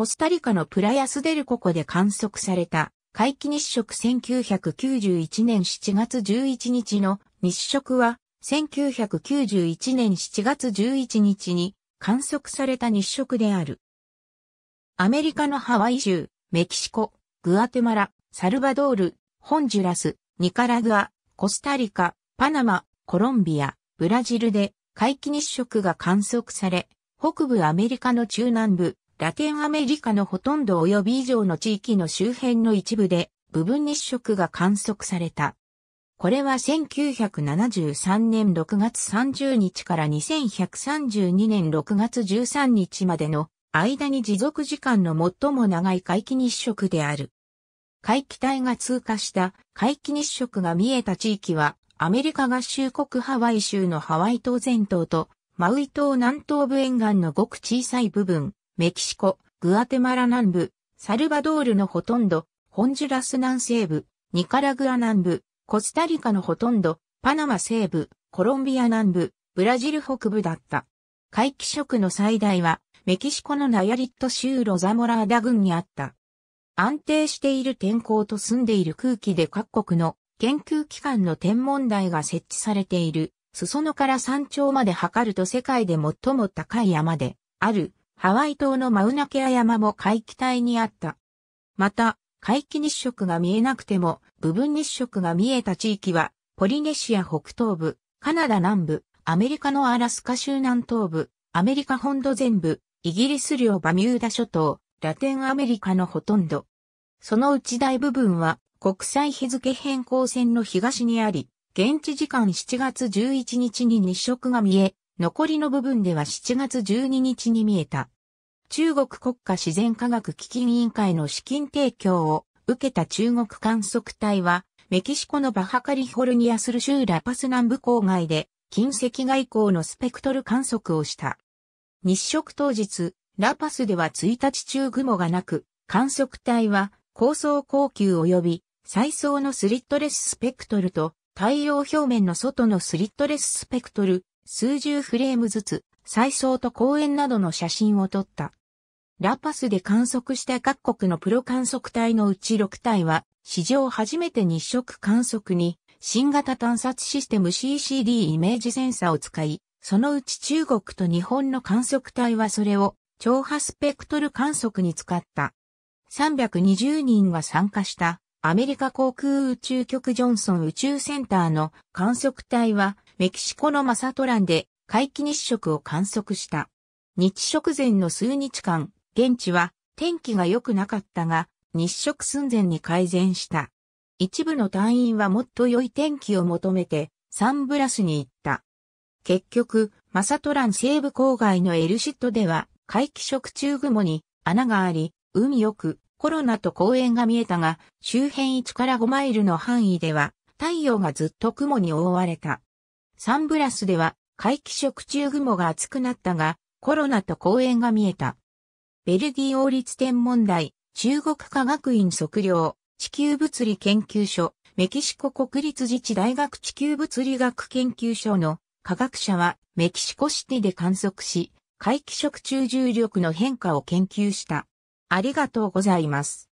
コスタリカのプラヤスデルココで観測された、皆既日食1991年7月11日の日食は、1991年7月11日に観測された日食である。アメリカのハワイ州、メキシコ、グアテマラ、サルバドール、ホンジュラス、ニカラグア、コスタリカ、パナマ、コロンビア、ブラジルで皆既日食が観測され、北部アメリカの中南部、ラテンアメリカのほとんど及び以上の地域の周辺の一部で部分日食が観測された。これは1973年6月30日から2132年6月13日までの間に持続時間の最も長い回帰日食である。回帰帯が通過した回帰日食が見えた地域はアメリカ合衆国ハワイ州のハワイ島全島とマウイ島南東部沿岸のごく小さい部分、メキシコ、グアテマラ南部、サルバドールのほとんど、ホンジュラス南西部、ニカラグア南部、コスタリカのほとんど、パナマ西部、コロンビア南部、ブラジル北部だった。皆既食の最大は、メキシコのナヤリット州ロザモラーダ郡にあった。安定している天候と住んでいる空気で各国の研究機関の天文台が設置されている、裾野から山頂まで測ると世界で最も高い山であるハワイ島のマウナケア山も海気帯にあった。また、海気日食が見えなくても、部分日食が見えた地域は、ポリネシア北東部、カナダ南部、アメリカのアラスカ州南東部、アメリカ本土全部、イギリス領バミューダ諸島、ラテンアメリカのほとんど。そのうち大部分は国際日付変更線の東にあり、現地時間7月11日に日食が見え、残りの部分では7月12日に見えた。中国国家自然科学基金委員会の資金提供を受けた中国観測隊は、メキシコのバハカリフォルニアスル州ラパス南部郊外で、近赤外光のスペクトル観測をした。日食当日、ラパスでは1日中雲がなく、観測隊は高層高級及び最層のスリットレススペクトルと太陽表面の外のスリットレススペクトル数十フレームずつ、再装と公園などの写真を撮った。ラパスで観測した各国のプロ観測隊のうち6体は、史上初めて日食観測に、新型探察システム CCD イメージセンサーを使い、そのうち中国と日本の観測隊はそれを超波スペクトル観測に使った。320人が参加したアメリカ航空宇宙局ジョンソン宇宙センターの観測隊はメキシコのマサトランで皆既日食を観測した。日食前の数日間、現地は天気が良くなかったが、日食寸前に改善した。一部の隊員はもっと良い天気を求めてサンブラスに行った。結局、マサトラン西部郊外のエルシットでは、皆既食中雲に穴があり、海よくコロナと公園が見えたが、周辺1から5マイルの範囲では、太陽がずっと雲に覆われた。サンブラスでは皆既食中雲が厚くなったが、コロナと公園が見えた。ベルギー王立天文台、中国科学院測量、地球物理研究所、メキシコ国立自治大学地球物理学研究所の科学者はメキシコシティで観測し、皆既食中重力の変化を研究した。ありがとうございます。